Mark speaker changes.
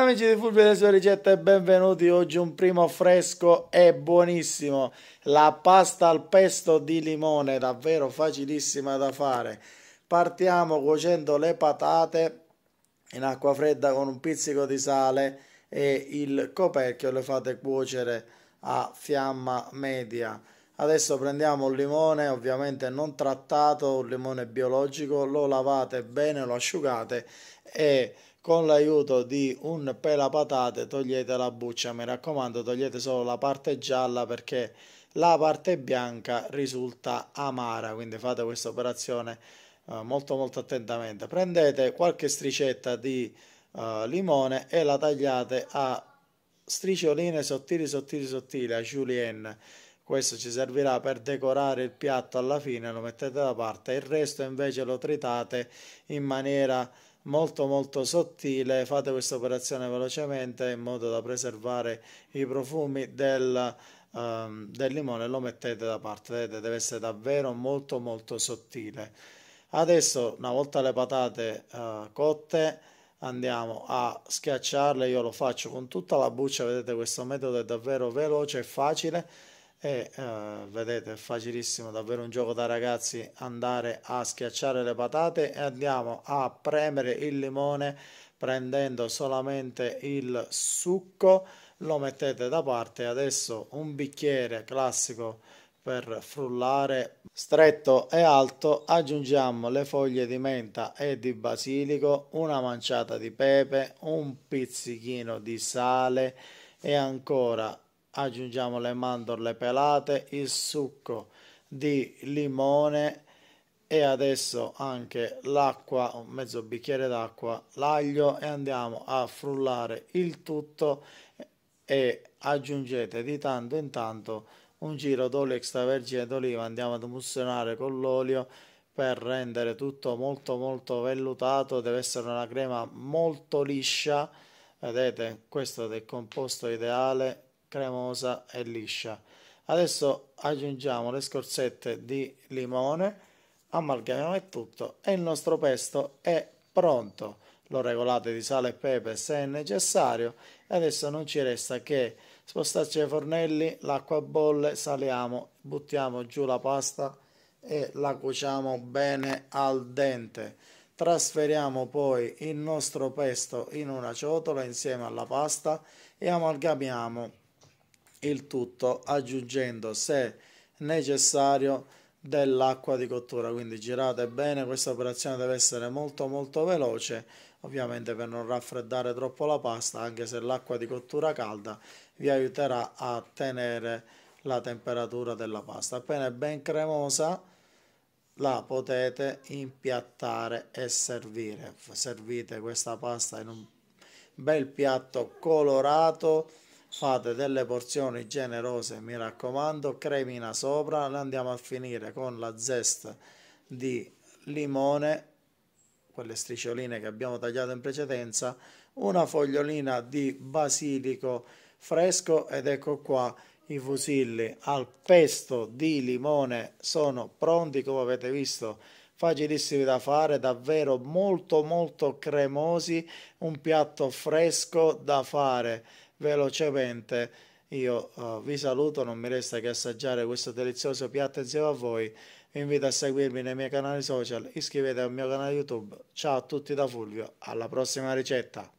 Speaker 1: Amici di Fulvio e delle sue ricette, benvenuti. Oggi un primo fresco e buonissimo. La pasta al pesto di limone, davvero facilissima da fare. Partiamo cuocendo le patate in acqua fredda con un pizzico di sale e il coperchio le fate cuocere a fiamma media. Adesso prendiamo un limone, ovviamente non trattato, un limone biologico, lo lavate bene, lo asciugate e con l'aiuto di un pelapatate togliete la buccia mi raccomando togliete solo la parte gialla perché la parte bianca risulta amara quindi fate questa operazione eh, molto molto attentamente prendete qualche stricetta di eh, limone e la tagliate a striscioline sottili sottili sottili a julienne questo ci servirà per decorare il piatto alla fine lo mettete da parte il resto invece lo tritate in maniera molto molto sottile fate questa operazione velocemente in modo da preservare i profumi del, ehm, del limone lo mettete da parte vedete deve essere davvero molto molto sottile adesso una volta le patate eh, cotte andiamo a schiacciarle io lo faccio con tutta la buccia vedete questo metodo è davvero veloce e facile e eh, vedete è facilissimo davvero un gioco da ragazzi andare a schiacciare le patate e andiamo a premere il limone prendendo solamente il succo lo mettete da parte adesso un bicchiere classico per frullare stretto e alto aggiungiamo le foglie di menta e di basilico una manciata di pepe un pizzichino di sale e ancora aggiungiamo le mandorle pelate, il succo di limone e adesso anche l'acqua, un mezzo bicchiere d'acqua, l'aglio e andiamo a frullare il tutto e aggiungete di tanto in tanto un giro d'olio extravergine d'oliva, andiamo ad emulsionare con l'olio per rendere tutto molto molto vellutato, deve essere una crema molto liscia, vedete questo è il composto ideale cremosa e liscia. Adesso aggiungiamo le scorzette di limone, amalgamiamo il tutto e il nostro pesto è pronto. Lo regolate di sale e pepe se è necessario e adesso non ci resta che spostarci ai fornelli, l'acqua bolle, saliamo, buttiamo giù la pasta e la cuociamo bene al dente. Trasferiamo poi il nostro pesto in una ciotola insieme alla pasta e amalgamiamo il tutto aggiungendo se necessario dell'acqua di cottura quindi girate bene questa operazione deve essere molto molto veloce ovviamente per non raffreddare troppo la pasta anche se l'acqua di cottura calda vi aiuterà a tenere la temperatura della pasta appena è ben cremosa la potete impiattare e servire servite questa pasta in un bel piatto colorato fate delle porzioni generose mi raccomando cremina sopra la andiamo a finire con la zest di limone quelle striscioline che abbiamo tagliato in precedenza una fogliolina di basilico fresco ed ecco qua i fusilli al pesto di limone sono pronti come avete visto facilissimi da fare, davvero molto molto cremosi, un piatto fresco da fare velocemente. Io uh, vi saluto, non mi resta che assaggiare questo delizioso piatto insieme a voi. Vi invito a seguirmi nei miei canali social, iscrivetevi al mio canale YouTube. Ciao a tutti da Fulvio, alla prossima ricetta!